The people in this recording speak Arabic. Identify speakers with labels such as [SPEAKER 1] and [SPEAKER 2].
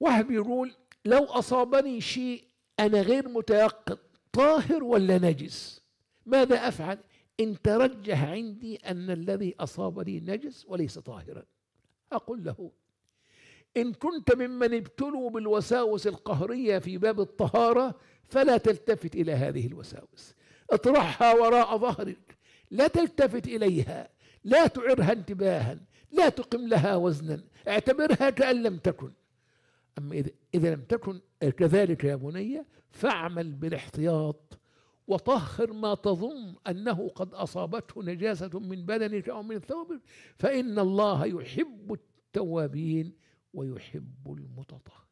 [SPEAKER 1] واحد بيقول لو أصابني شيء أنا غير متيقن طاهر ولا نجس ماذا أفعل إن ترجح عندي أن الذي أصابني نجس وليس طاهرا أقول له إن كنت ممن ابتلوا بالوساوس القهرية في باب الطهارة فلا تلتفت إلى هذه الوساوس اطرحها وراء ظهرك لا تلتفت إليها لا تعرها انتباها لا تقم لها وزنا اعتبرها كأن لم تكن أما إذا لم تكن كذلك يا بني فاعمل بالاحتياط وطهر ما تظن أنه قد أصابته نجاسة من بدنك أو من ثوبك فإن الله يحب التوابين ويحب المتطهرين